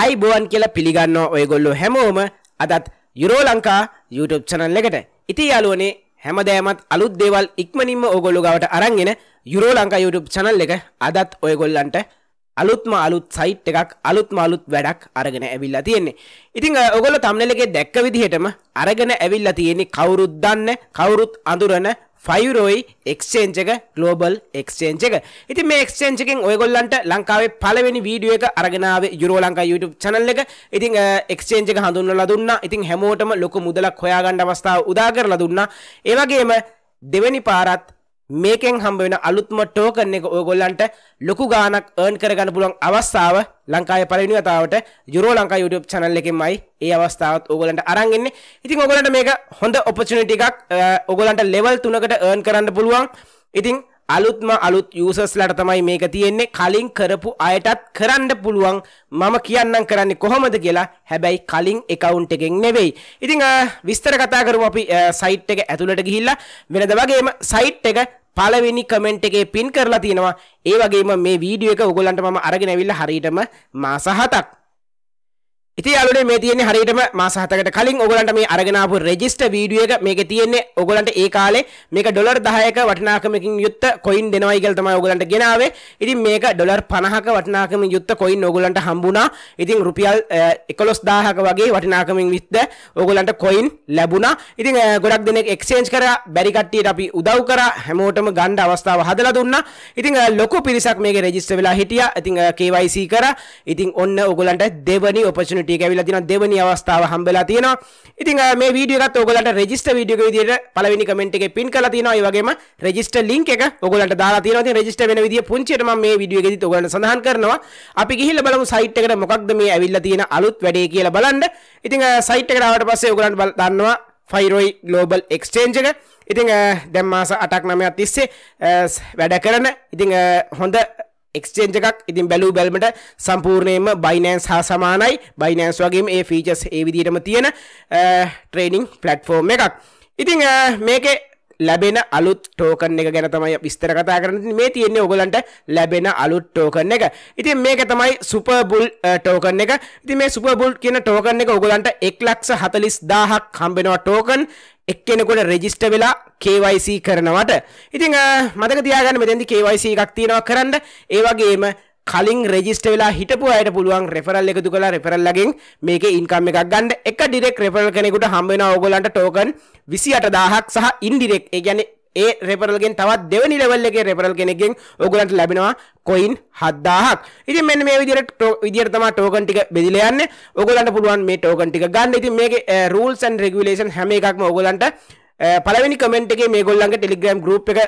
අයිබෝන් කියලා පිළිගන්න ඔයගොල්ලො හැමෝම අදත් යුරෝ ලංකා YouTube චනල් එකට ඉති යාලුවනේ හැමදෑමත් අලුත් දේවල් ඉක්මනින්ම ඕගොල්ලු ගවට අරන්ගෙන යුරෝ ලංකා YouTube චනල් එක අදත් ඔයගොල්ලන්ට අලුත්ම අලුත් සයිට් එකක් අලුත්ම අලුත් වැඩක් අරගෙන ඇවිල්ලා තියෙන්නේ ඉතිං ඔගොල තම්නෙලගේ දැක්ක විදිහටම අරගෙන ඇවිල්ලා තියෙන්නේ කවුරුත් දන්න කවුරුත් අඳුරන ෆයිරෝයි එක්ෂේන්ජ එක ගලෝබල් එක්ෂේන්ජ එක ඉති මේ එක්ෂේන්ජකෙන් ඔයගොල්ලන්ට ලංකාවේ පලවෙනි වීඩියෝ එක අරගෙනාව යුරෝ ලංකා YouTube චැනල් එක ඉතින් එක්ෂේන්ජ එක හඳුන්වලා දුන්නා ඉතින් හැමෝටම ලොකු මුදලක් හොයාගන්න අවස්ථාව උදා කරලා දුන්නා ඒ වගේම දෙවෙනි පාරත් මේකෙන් හම්බ වෙන අලුත්ම ටෝකන් එක ඔයගොල්ලන්ට ලොකු ගානක් earn කරගන්න පුළුවන් අවස්ථාව ලංකාවේ පළවෙනි වතාවට යුරෝ ලංකා YouTube channel එකෙන්මයි ඒ අවස්ථාවත් ඔයගොල්ලන්ට අරන් ඉන්නේ. ඉතින් ඔයගොල්ලන්ට මේක හොඳ opportunity එකක්. ඔයගොල්ලන්ට level 3කට earn කරන්න පුළුවන්. ඉතින් අලුත්ම අලුත් යසස්ලට තමයි මේක තියෙන්නේ කලින් කරපු අයටත් කරන්න පුළුවන් මම කියන්නම් කරන්නේ කොහොමද කියලා හැබැයි කලින් එකවුන්් එකෙන් නෙවෙයි ඉතිං විස්තර කතා කරම අපි සයිට් එක ඇතුළට ගිහිල්ලා වෙනද වගේම සයිට් එක පලවෙනි කමෙන්ට් එකේ පින් කරලා තියෙනවා ඒ වගේම මේ වීඩියෝ එක ඔගොල්ලන්ට මම අරගෙන ඇවිල්ලා හරියටම මාස හතක් ඉති අලුනේ මේ තියෙන්නේ හරියටම මාස 7කට කලින් ඔයගලන්ට මේ අරගෙන ආපු රෙජිස්ටර් වීඩියෝ එක මේකේ තියෙන්නේ ඔයගලන්ට ඒ කාලේ මේක ඩොලර් 10ක වටිනාකමකින් යුක්ත කොයින් දෙනවයි කියලා තමයි ඔයගලන්ට ගෙනාවේ. ඉතින් මේක ඩොලර් 50ක වටිනාකමකින් යුක්ත කොයින් ඔයගලන්ට හම්බුණා. ඉතින් රුපියල් 11000ක වගේ වටිනාකමකින් විත්ද ඔයගලන්ට කොයින් ලැබුණා. ඉතින් ගොඩක් දෙනෙක් එක්ස්චේන්ජ් කරා බැරි කට්ටියට අපි උදව් කරා හැමෝටම ගන්න අවස්ථාව හදලා දුන්නා. ඉතින් ලොකු පිරිසක් මේකේ රෙජිස්ටර් වෙලා හිටියා. ඉතින් KYC කරා. ඉතින් ඔන්න ඔයගලන්ට දෙවනි ඔපචුනිටි ඔපචුනිටි එක ඇවිල්ලා තියෙනවා දෙවෙනි අවස්ථාව හම්බෙලා තියෙනවා. ඉතින් මේ වීඩියෝ එකත් ඔයගොල්ලන්ට රෙජිස්ටර් වීඩියෝ එක විදියට පළවෙනි කමෙන්ට් එකේ පින් කරලා තියෙනවා. ඒ වගේම රෙජිස්ටර් ලින්ක් එක ඔයගොල්ලන්ට දාලා තියෙනවා. ඉතින් රෙජිස්ටර් වෙන විදිය පුංචියට මම මේ වීඩියෝ එකෙදිත් ඔයගොල්ලන්ට සඳහන් කරනවා. අපි ගිහිල්ලා බලමු සයිට් එකට මොකක්ද මේ ඇවිල්ලා තියෙන අලුත් වැඩේ කියලා බලන්න. ඉතින් සයිට් එකට ආවට පස්සේ ඔයගොල්ලන්ට දන්නවා ෆයිරොයි ග්ලෝබල් එක්ස්චේන්ජ් එක. ඉතින් දැන් මාස 8ක් 9ක් තිස්සේ වැඩ කරන ඉතින් හොඳ එක්ෂේන්ජ එකක් ඉතින් බැලූ බැල්මට සම්පූර්ණයම බයිනෑන්ස් හා සමානයි බයිනෑන්ස් වගේ ඒ ෆීචස් ඒ විදිටම තියෙන ට්‍රේනිින් eh, පලට්ෆෝර්ම් එකක් ඉතිං eh, මේකේ ලැබෙන අලුත් ටෝකන් එක ගැන තමයි විස්තර කතා කරන මේ තියෙන්නේ ඔගලන්ට ලැබෙන අලුත් ටෝකන් එක ඉතින් මේක තමයි සුපබුල් ටෝකන් එක ඉති මේ සුපබුල් කියන ටෝකන් එක ඔගලන්ට එක් ලක්ෂ හතලිස් දාහක් හම්බෙනවා ටෝකන් එක්කෙනකොට රෙජිස්ට වෙලා KYC කරනවට ඉතිං මතක තියාගන්න මෙතැදි KYC එකක් තියෙනවා කරන්න ඒවගේම කලින් රෙජිස්ට වෙලා හිටපු අයට පුළුවන් රෙෆරල් එකතු කලා රෙෆරල්ලගෙන් මේක ඉන්කම් එකක් ගන්න එක ඩිරෙක් රෙෆරල් කෙනෙකුට හම්බෙන ඕගොලන්ට ටෝකන් විසි අට දාහක් සහ ඉන්ඩිරෙක් ගැන ඒ රෙපරල්ගෙන් තවත් දෙවනි ලෙවල් එකේ රෙපරල් කෙනෙක්ගෙන් ඔගලන්ට ලැබෙනවා කොයින් 7000ක්. ඉතින් මෙන්න මේ විදිහට විදිහට තමයි ටෝකන් ටික බෙදලා යන්නේ. ඔයගලන්ට පුළුවන් මේ ටෝකන් ටික ගන්න. ඉතින් මේකේ eh, rules and regulation හැම එකක්ම ඔයගලන්ට පලනි කමෙන්ටේ මේගොල්ලන්ගේ ටෙලිග්‍රම් ගුප් එක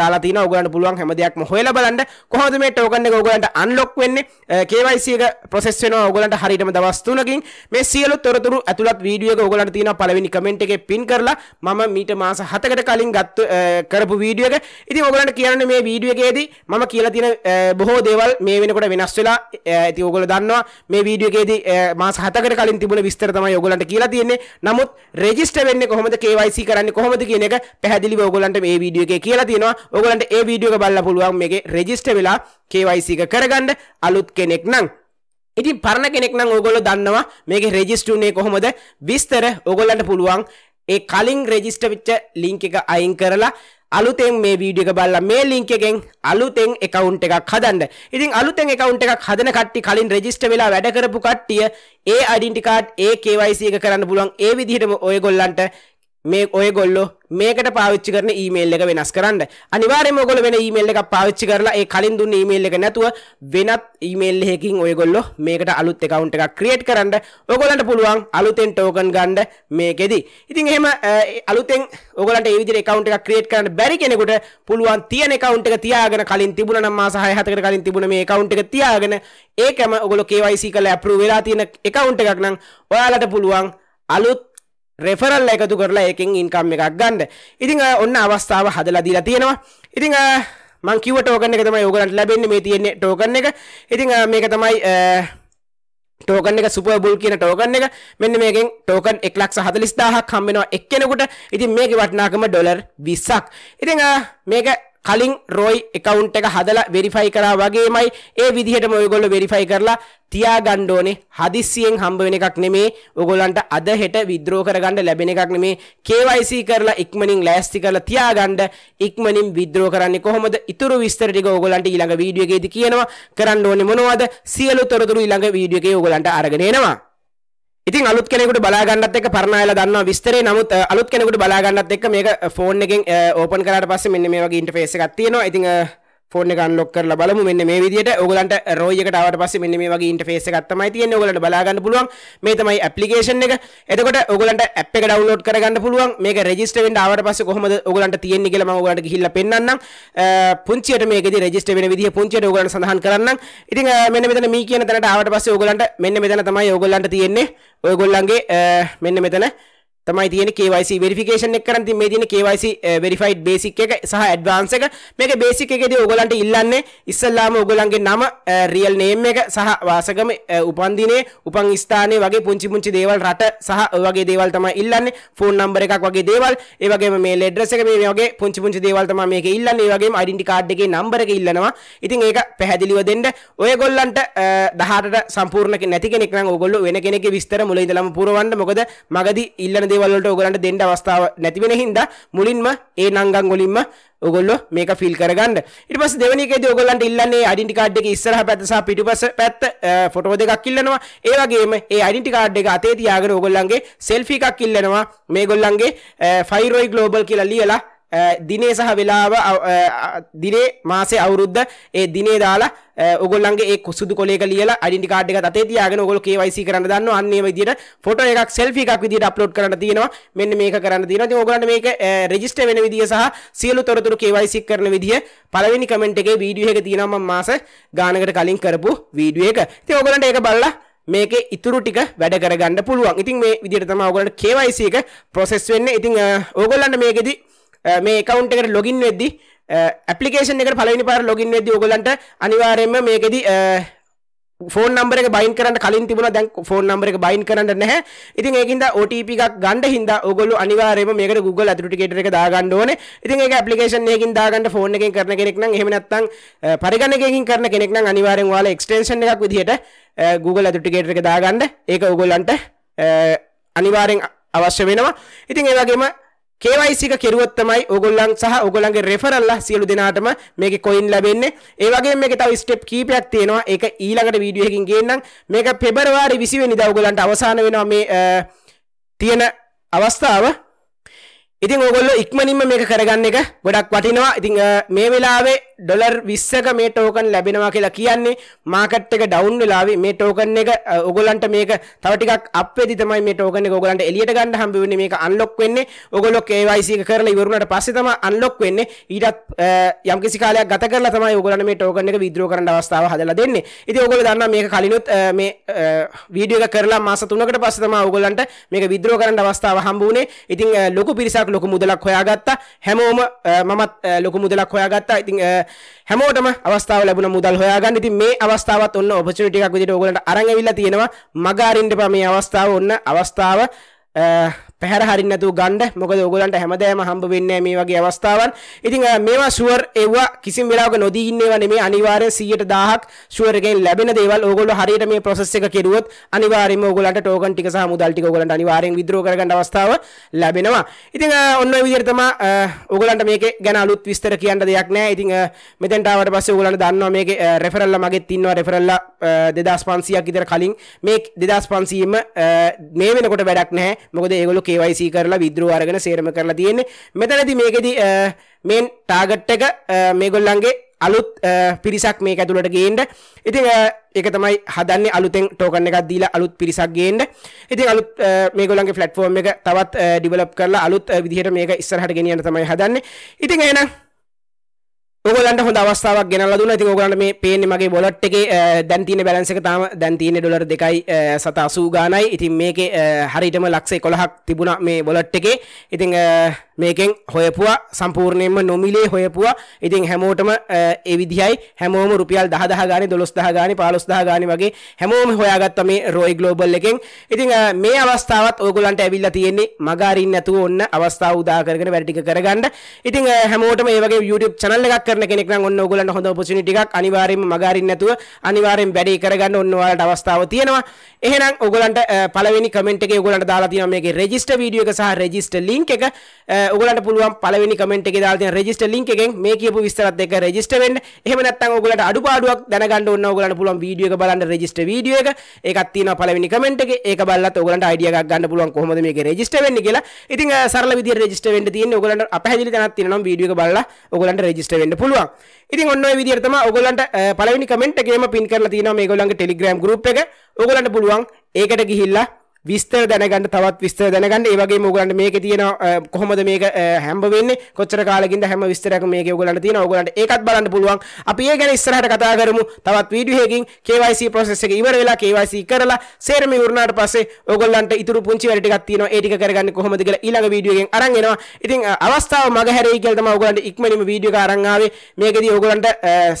දාලාතින ඔගලන්න පුළුවන් හැමදයක් හොල බලන්න කොහොද මේ ටෝකන්න ඔගලන්ට අන්ලොක් වෙන්නේ කේවයිසික ප්‍රොසෙස් වෙන ඔගලන්ට හරිටම දවස්තුනකින් මේ සියලු තොරතුරු ඇතුළත් වීඩියෝ එක ඔගලන්ට තියෙන පළවෙනි කමෙන්ට් එකේ පින් කරලා මම මීට මාස 7කට කලින් ගත්ත කරපු වීඩියෝ එක ඉතින් ඔගලන්ට කියන්න මේ වීඩියෝ එකේදී මම කියලා තියෙන බොහෝ දේවල් මේ වෙනකොට වෙනස් වෙලා ඉතින් ඔගලෝ දන්නවා මේ වීඩියෝ එකේදී මාස 7කට කලින් තිබුණ විස්තර තමයි ඔගලන්ට කියලා තියෙන්නේ නමුත් රෙජිස්ටර් වෙන්නේ කොහොමද KYC කරන්නේ කොහොමද කියන එක පැහැදිලිව ඔයගලන්ට මේ වීඩියෝ එකේ කියලා තියෙනවා. ඔයගලන්ට ඒ වීඩියෝ එක බලලා පුළුවන් මේකේ රෙජිස්ටර් වෙලා KYC එක කරගන්න අලුත් කෙනෙක් නම්. ඉතින් පරණ කෙනෙක් නම් ඔයගොල්ලෝ දන්නවා මේකේ රෙජිස්ටර් උනේ කොහොමද? විස්තර ඔයගලන්ට පුළුවන් ඒ කලින් රෙජිස්ටර් වෙච්ච ලින්ක් එක අයින් කරලා අලුතෙන් මේ වීඩියෝ එක බලලා මේ link එකෙන් අලුතෙන් account එකක් හදන්න. ඉතින් අලුතෙන් account එකක් හදන කට්ටිය කලින් register වෙලා වැඩ කරපු කට්ටිය ඒ identity card ඒ KYC එක කරන්න පුළුවන්. ඒ විදිහටම ඔයගොල්ලන්ට මේ ඔයගොල්ලො මේකට පාවිච්චි කරන ඊමේල් එක වෙනස් කරන්න අනිවාර්යයෙන්ම ඔයගොල්ලෝ වෙන ඊමේල් එකක් පාවිච්චි කරලා ඒ කලින් දුන්න ඊමේල් එක නැතුව වෙනත් ඊමේල් එකකින් ඔයගොල්ලෝ මේකට අලුත් account එකක් create කරන්න ඔයගොල්ලන්ට පුළුවන් අලුතෙන් token ගන්න මේකෙදි ඉතින් එහෙම අලුතෙන් ඔයගොල්ලන්ට මේ විදිහට account එකක් create කරන්න බැරි කෙනෙකුට පුළුවන් තියෙන account එක තියාගෙන කලින් තිබුණා නම් මාස 6 7කට කලින් තිබුණ මේ account එක තියාගෙන ඒකම ඔයගොල්ලෝ KYC කරලා approve වෙලා තියෙන account එකක් නම් ඔයාලට පුළුවන් අලුත් රෙෆරල් එකතු කරලා ඒකෙන් ඉන්කම් එකක් ගන්න ඉතිං ඔන්න අවස්ථාව හදලා දීලා තියෙනවා ඉතිං මංකිව ටෝකන එක තමයි යෝගලන්ට ලැබෙන්නේ මේ තියෙන්නේ ටෝකන් එක ඉතිං මේක තමයි ටෝකන එක සුපබුල් කියන ටෝකන් එක මෙන්න මේකෙන් ටෝකන් එක්ලක් සහතලිස්දාහක් කම්බෙනවා එක්කෙනකුට ඉතින් මේක වටනාකම ඩොලර් විස්සක් ඉතිං මේක කලින් රොයි එකවුන්ට් එක හදලා වෙරිෆයි කරා වගේමයි ඒ විදිහටම ඔයගොල්ලෝ වෙරිෆයි කරලා තියාගන්න ඕනේ හදිස්සියෙන් හම්බ වෙන එකක් නෙමේ ඔයගොල්ලන්ට අද හෙට විද්‍රෝ කරගන්න ලැබෙන එකක් නෙමේ KYC කරලා ඉක්මනින් ලෑස්ති කරලා තියාගන්න ඉක්මනින් විද්‍රෝ කරන්නේ කොහොමද ඉතුරු විස්තර ටික ඔයගොල්ලන්ට ඊළඟ වීඩියෝ එකේදී කියනවා කරන්න ඕනේ මොනවද සියලු තොරතුරු ඊළඟ වීඩියෝ එකේ ඔයගොල්ලන්ට අරගෙන එනවා ඉතින් අලුත් කෙනෙකුට බලාගන්නත් එක පරණයලා දන්නවා විස්තරේ නමුත් අලුත් කෙනෙකුට බලාගන්නත් එක මේක ෆෝන් එකෙන් ඕපන් කරාට පස්සේ මෙන්න මේ වගේ ඉන්ටර්ෆේස් එකක් තියෙනවා. ඉතින් ෆෝන ගන්ලොක් කරලා බලමු මෙන්න මේ විදිහට ඔයගලන්ට ROI එකට ආවට පස්සේ මෙන්න මේ වගේ ඉන්ටර්ෆේස් එකක් තමයි තියෙන්නේ ඔයගලන්ට බලා ගන්න පුළුවන් මේ තමයි ඇප්ලිකේෂන් එක එතකොට ඔයගලන්ට ඇප් එක ඩවුන්ලෝඩ් කරගන්න පුළුවන් මේක රෙජිස්ටර් වෙන්න ආවට පස්සේ කොහොමද ඔයගලන්ට තියෙන්නේ කියලා මම ඔයගලන්ට ගිහිල්ලා පෙන්නන්නම් පුංචියට මේකෙදි රෙජිස්ටර් වෙන විදිහ පුංචියට ඔයගලන්ට සඳහන් කරන්නම් ඉතින් මෙන්න මෙතන මේ කියන තැනට ආවට පස්සේ ඔයගලන්ට මෙන්න මෙතන තමයි ඔයගලන්ට තියෙන්නේ ඔයගොල්ලන්ගේ මෙන්න මෙතන තමයි තියෙන KYC verification එක කරන් තින් මේ තියෙන KYC eh, verified basic එක සහ advanced එක මේක basic එකේදී ඔයගලන්ට ඉල්ලන්නේ ඉස්සල්ලාම ඔයගලන්ගේ නම eh, real name එක සහ වාසගම eh, උපන් දිනේ උපන් ස්ථානයේ වගේ පුංචි පුංචි දේවල් රට සහ ඔය වගේ දේවල් තමයි ඉල්ලන්නේ phone number එකක් වගේ දේවල් ඒ වගේම mail address එක මේ වගේ පුංචි පුංචි දේවල් තමයි මේක ඉල්ලන්නේ ඒ වගේම identity card එකේ number එක ඉල්ලනවා ඉතින් ඒක පැහැදිලිව දෙන්න ඔයගොල්ලන්ට 18ට සම්පූර්ණ නැති කෙනෙක් නම් ඔයගොල්ලෝ වෙන කෙනෙක්ගේ විස්තර මුලින්දලම පුරවන්න මොකද මගදී ඉල්ලන දේවල්ලට ඔගලන්ට දෙන්න අවස්ථාව නැති වෙන හින්දා මුලින්ම ඒ නංගන් වලින්ම ඔගොල්ලෝ මේක ෆිල් කරගන්න. ඊට පස්සේ දෙවෙනි එකේදී ඔයගොල්ලන්ට ඉල්ලන්නේ ඩෙන්ටි කාඩ් එක ඉස්සරහ පැත්ත සහ පිටුපස පැත්ත ෆොටෝ දෙකක් ඉල්ලනවා. ඒ වගේම ඒ ඩෙන්ටි කාඩ් එක අතේ තියාගෙන ඔයගොල්ලන්ගේ සෙල්ෆි එකක් ඉල්ලනවා. මේගොල්ලන්ගේ ෆයිරොයි ග්ලෝබල් කියලා ලියලා දිනේ සහ වෙලාව දිනේ මාසේ අවුරුද්ද ඒ දිනේ දාලා ඔගොල්ලන්ගේ ඒ කුසුදු කොලේක ලියලා ඩිටි කාඩ් එක තේ තියාගෙන ඔගොල්ලෝ KYC කරන්න දන්නවා අන්න ඒ විදිහට ෆොටෝ එකක් selfie එකක් විදිහට upload කරන්න තියෙනවා මෙන්න මේක කරන්න තියෙනවා ඉතින් ඔයගොල්ලන්ට මේක register වෙන විදිය සහ සියලු තොරතුරු KYC කරන විදිය පළවෙනි comment එකේ වීඩියෝ එක තියෙනවා මම මාස ගානකට කලින් කරපු වීඩියෝ එක ඉතින් ඔයගොල්ලන්ට ඒක බලලා මේක ඉතුරු ටික වැඩ කරගන්න පුළුවන් ඉතින් මේ විදිහට තමයි ඔයගොල්ලන්ට KYC එක process වෙන්නේ ඉතින් ඔයගොල්ලන්ට මේකෙදි Eh, මේ කවන්් එකට ලොගින් වෙද්දි ඇපිේෂන eh, eh, එක පලනි පාර ලොගින් වෙද ඔගලන්ට අනිවාරයෙන්ම මේකෙදී ෆෝන් නම්බර එක බයින් කරන්න කලින් තිබුණ දැන් ෆෝන් නම්බර එක බයින් කරන්න නැහැ. ඉතින් ඒකින්ද OTP එකක් ගන්න හින්දා ඕගොල්ලෝ අනිවාර්යයෙන්ම මේකට Google Authenticator එක දාගන්න ඕනේ. ඉතින් ඒක ඇප්ලිකේෂන් එකකින් දාගන්න ෆෝන් එකෙන් කරන කෙනෙක් නම් එහෙම නැත්නම් පරිගණකයකින් කරන කෙනෙක් නම් අනිවාර්යෙන් ඔයාලා extension එකක් විදිහට Google Authenticator එක දාගන්න. ඒක ඕගොල්ලන්ට අනිවාර්යෙන් අවශ්‍ය වෙනවා. ඉතින් ඒ වගේම KYC එක කෙරුවොත් තමයි ඕගොල්ලන් සහ ඕගොල්ලන්ගේ රෙෆරල්ලා සියලු දෙනාටම මේක කොයින් ලැබෙන්නේ. ඒ වගේම මේකේ තව ස්ටෙප් කීපයක් තියෙනවා. ඒක ඊළඟට වීඩියෝ එකකින් ගේන්නම්. මේක පෙබරවාරි 20 වෙනිදා ඕගොල්ලන්ට අවසාන වෙනවා මේ තියෙන අවස්ථාව. ඉතින් ඔගොල්ලො ඉක්මනින්ම මේක කරගන්න එක ගොඩක් වටිනවා ඉතිං මේ වෙලාවේ ඩොලර් විස්සක මේ ටෝකන් ලැබෙනවා කියලා කියන්නේ මාකට් එක ඩවුන් වෙලාවේ මේ ටෝකන් එක ඔගොල්ලන්ට මේක තව ටිකක් අප් වෙදි තමයි මේ ටෝකන් එක ඔයගලන්ට එළියට ගන්න හම්බ වෙන්නේ මේක අන්ලොක් වෙන්නේ ඔයගොල්ලෝ KYC එක කරලා ඉවර වුණාට පස්සේ තමයි අන්ලොක් වෙන්නේ ඊටත් යම්කිසි කාලයක් ගත කරලා තමයි ඔයගොල්ලන්ට මේ ටෝකන් එක විත්ඩ්‍රෝ කරන්න අවස්ථාව හදලා දෙන්නේ ඉතින් ඔයගොල්ලෝ දන්නවා මේක කලිනුත් මේ වීඩියෝ එක කරලා මාස 3කට පස්සේ තමයි ඔයගොල්ලන්ට මේක විත්ඩ්‍රෝ කරන්න අවස්ථාව හම්බ වුණේ ඉතින් ලොකු පිරිසක් ලොකු මුදලක් හොයාගත්තා හැමෝම මමත් ලොකු මුදලක් හොයාගත්තා ඉතින් හැමෝටම අවස්ථාව ලැබුණ මුදල් හොයාගන්න ඉතින් මේ අවස්ථාවත් ඔන්න ඔපචුනිටි එකක් විදිහට ඕගලන්ට අරන් ඇවිල්ලා තියෙනවා මග අරින්න එපා මේ අවස්ථාව ඔන්න අවස්ථාව පැහැර හරින්නතු ගණ්ඩ මොකද ඔගලන්ට හැමදෑම හම්බ වෙන්න මේ වගේ අවස්ථාවන් ඉතින් මේවා සුවර් ඒවා කිසිම වෙලාවක නොදී ඉන්නේවා නෙමේ අනිවාර්යෙන් 100%ක් ෂුවර් එකෙන් ලැබෙන දේවල් ඕගොල්ලෝ හරියට මේ process එක කෙරුවොත් අනිවාර්යෙන්ම ඕගලන්ට ටෝකන් ටික සහ මුදල් ටික ඕගලන්ට අනිවාර්යෙන් විද්‍රෝ කරගන්න අවස්ථාව ලැබෙනවා ඉතින් ඔන්න ඔය විදිහට තමයි ඕගලන්ට මේක ගැන අලුත් විස්තර කියන්න දෙයක් නැහැ ඉතින් මෙතෙන්ට ආවට පස්සේ ඕගලන්ට දන්නවා මේක රෙෆරල්ලා මගෙත් ඉන්නවා රෙෆරල්ලා 2500ක් විතර කලින් මේ 2500ෙම මේ වෙනකොට වැඩක් නැහැ මොකද ඒගොල්ලෝ කේවයිසි කරලා විද්‍රුව අරගෙන සේරම කරලා තියෙන්නේ මෙතනදී මේකෙදි මේන් ටාගට් එක මේගොල්ලන්ගේ අලුත් පිරිසක් මේ ඇතුළට ගේන්ඩ ඉතින් එක තමයි හදන්න අලුතෙන් ටෝකන එකක් දීලා අලුත් පිරිසක් ගේන්ඩ ඉතින් අලුත් මේගොලන්ගේ ෆලට්ෆෝර්ම් එක තවත් ඩිවලප් කරලා අලුත් විදිහට මේක ඉස්සරහට ගෙනියන්න තමයි හදන්න ඉතින් එනම් ගලට හොඳ අවස්ථාවක් ගෙනල දුන්න ති ගලට මේ පේන මගේ බොලට් එක දැන්තින බැලන්සක තම දැන්තින ඩොලර් දෙකයි සත අසූ ගානයි ඉතින් මේක හරිටම ලක්සේ කොළහක් තිබුණ මේ බොලට් එකේ ඉතිං මේකෙන් හොයපුවා සම්පූර්ණයෙන්ම නොමිලේ හොයපුවා ඉතින් හැමෝටම එවිදියි හැමෝම රුපියල් දහදහ ගාන දොස්දහ ගාන පාලොස්දහ ගාන වගේ හැමෝම හොයාගත්ත මේ රෝයි ගලෝබල් එකෙන් ඉතිං මේ අවස්ථාවත් ඕගොලන්ට ඇවිල්ල තියෙන්නේ මගාරින් නැතුව ඔන්න අවස්ථාව උදාකරගෙන වැඩටික කරගන්න ඉතිං හැමෝටම ඒවගේ YouTube චනල්ල එකක් කරන කෙනෙක් නම් ඔන්න ඕගොල්ලන්ට හොඳ ඔපචුනිටි එකක් අනිවාර්යයෙන්ම මගහරින්න නැතුව අනිවාර්යෙන් වැඩේ කරගන්න ඔන්න ඔයාලට අවස්ථාව තියෙනවා එහෙනම් ඔයගොල්ලන්ට පළවෙනි කමෙන්ට් එකේ ඔයගොල්ලන්ට දාලා තියෙනවා මේකේ රෙජිස්ටර් වීඩියෝ එක සහ රෙජිස්ටර් ලින්ක් එක ඔයගොල්ලන්ට පුළුවන් පළවෙනි කමෙන්ට් එකේ දාලා තියෙන රෙජිස්ටර් ලින්ක් එකෙන් මේ කියපු විස්තරات එක්ක රෙජිස්ටර් වෙන්න එහෙම නැත්නම් ඔයගොල්ලන්ට අඩුපාඩුවක් දැනගන්න ඔන්න ඔයගොල්ලන්ට පුළුවන් වීඩියෝ එක බලන්න රෙජිස්ටර් වීඩියෝ එක ඒකත් තියෙනවා පළවෙනි කමෙන්ට් එකේ ඒක බලලත් ඔයගොල්ලන්ට අයිඩියා එකක් ගන්න පුළුවන් කොහොමද මේකේ රෙජිස්ටර් වෙන්නේ කියලා ඉතින් සරල විදිහට රෙජිස්ටර් වෙන්න තියෙන්නේ ඔයගොල්ලන්ට අපහැදිලි තැනක් තියෙනවා නම් වීඩියෝ එක බලලා ඔයගොල්ලන්ට රෙජිස්ටර් වෙන්න පුළුවන් ඉතින් ඔන්න විදිරතම ඔගලන්ට පලනි කමෙන්ට් එකේම පින් කරලා තියෙනවා මේගොල්ලන්ගේ ටෙලිග්‍රෑම් ගෲප් එක ඔයගලන්ට පුළුවන් ඒකට ගිහිල්ලා විස්තර දැනගන්න තවත් විස්තර දැනගන්න ඒ වගේ ඕගලන්ට මේක තියෙන කොහොමද මේක හැම්බ වෙන්නේ කොච්චර කාලෙකින්ද හැම විස්තරයක් මේක ඕගලන්ට තියෙන ඕගලන්ට ඒකත් බලන්න පුළුවන් අපි ඒ ගැන ඉස්සරහට කතා කරමු තවත් වීඩියෝ එකකින් KYC process එක ඉවර වෙලා KYC කරලා සේරම ඉවරනාට පස්සේ ඕගලන්ට ඉතුරු පුංචි වැඩ ටිකක් තියෙනවා ඒ ටික කරගන්නේ කොහොමද කියලා ඊළඟ වීඩියෝ එකෙන් අරන් එනවා ඉතින් අවස්ථාව මගහැරෙයි කියලා තමයි ඕගලන්ට ඉක්මනින්ම වීඩියෝ එක අරන් ආවේ මේකදී ඕගලන්ට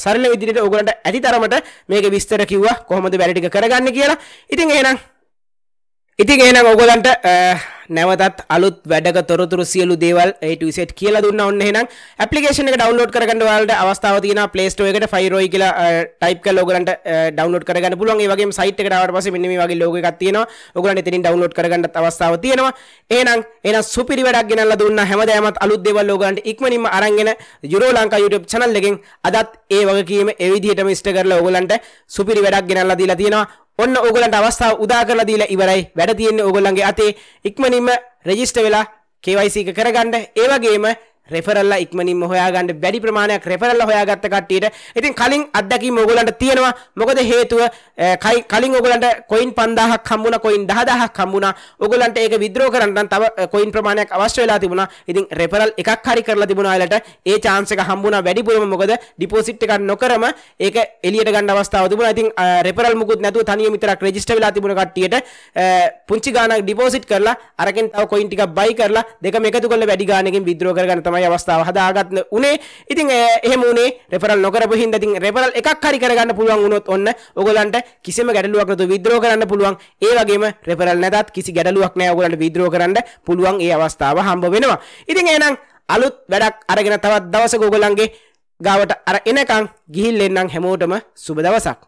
සරල විදිහට ඕගලන්ට ඇති තරමට මේක විස්තර කිව්වා කොහොමද වැඩ ටික කරගන්නේ කියලා ඉතින් එහෙනම් ඉතින් එහෙනම් ඔයගලන්ට නැවතත් අලුත් වැඩක තොරතුරු සියලු දේවල් ඒට විසෙට් කියලා දුන්න ඔන්න එහෙනම් ඇප්ලිකේෂන් එක ඩවුන්ලෝඩ් කරගන්න ඔයාලට අවස්ථාව තියෙනවා Play Store එකට 5ROI කියලා ටයිප් කරලා ඔයගලන්ට ඩවුන්ලෝඩ් කරගන්න පුළුවන්. ඒ වගේම සයිට් එකට ආවට පස්සේ මෙන්න මේ වගේ ලෝගෝ එකක් තියෙනවා. ඔයගලන්ට එතනින් ඩවුන්ලෝඩ් කරගන්නත් අවස්ථාව තියෙනවා. එහෙනම් එහෙනම් සුපිරි වැඩක් ගෙනල්ලා දුන්න හැමදාමත් අලුත් දේවල් ඔයගලන්ට ඉක්මනින්ම අරන්ගෙන Euro Lanka YouTube channel එකෙන් අදත් ඒ වගකීම ඒ විදිහටම ඉෂ්ට කරලා ඔයගලන්ට සුපිරි වැඩක් ගෙනල්ලා දීලා තියෙනවා. ඔන්න ඕගලන්ට අවස්ථාව උදා කරලා දීලා ඉවරයි වැඩ තියෙන්නේ ඕගොල්ලන්ගේ අතේ ඉක්මනින්ම රෙජිස්ටර් වෙලා KYC එක කරගන්න ඒ වගේම රෙෆරල්ල ඉක්මනින් හොයාගන්න වැඩි ප්‍රමාණයක් රෙෆරල්ල හොයාගත්ත කට්ටියට ඉතින් කලින් අත්දැකීම ඔයගලන්ට තියෙනවා මොකද හේතුව කලින් ඔයගලන්ට කොයින් 5000ක් හම්බුණා කොයින් 10000ක් හම්බුණා ඔයගලන්ට ඒක විත්ඩ්‍රෝ කරන්න නම් තව කොයින් ප්‍රමාණයක් අවශ්‍ය වෙලා තිබුණා ඉතින් රෙෆරල් එකක් හරි කරලා තිබුණා ඔයාලට ඒ chance එක හම්බුණා වැඩිපුරම මොකද ඩිපොසිට් එකක් නොකරම ඒක එළියට ගන්න අවස්ථාව තිබුණා ඉතින් රෙෆරල් මුකුත් නැතුව තනියම විතරක් රෙජිස්ටර් වෙලා තිබුණ කට්ටියට පුංචි ගාණක් ඩිපොසිට් කරලා අරකින් තව කොයින් ටිකක් බයි කරලා දෙකම එකතු කරලා වැඩි ගාණකින් විත්ඩ්‍රෝ කරගන්න තමයි තමයි අවස්ථාව හදාගන්න උනේ ඉතින් එහෙම උනේ රෙෆරල් නොකරපු හින්දා ඉතින් රෙෆරල් එකක් හරි කරගන්න පුළුවන් වුණොත් ඔන්න ඔයගොල්ලන්ට කිසිම ගැටලුවක් නැතුව විද්‍රෝහ කරන්න පුළුවන් ඒ වගේම රෙෆරල් නැතත් කිසි ගැටලුවක් නැහැ ඔයගොල්ලන්ට විද්‍රෝහ කරන්න පුළුවන් ඒ අවස්ථාව හම්බ වෙනවා ඉතින් එහෙනම් අලුත් වැඩක් අරගෙන තවත් දවසක ඔයගොල්ලන්ගේ ගාවට අර එනකන් ගිහිල්ලා එන්නම් හැමෝටම සුබ දවසක්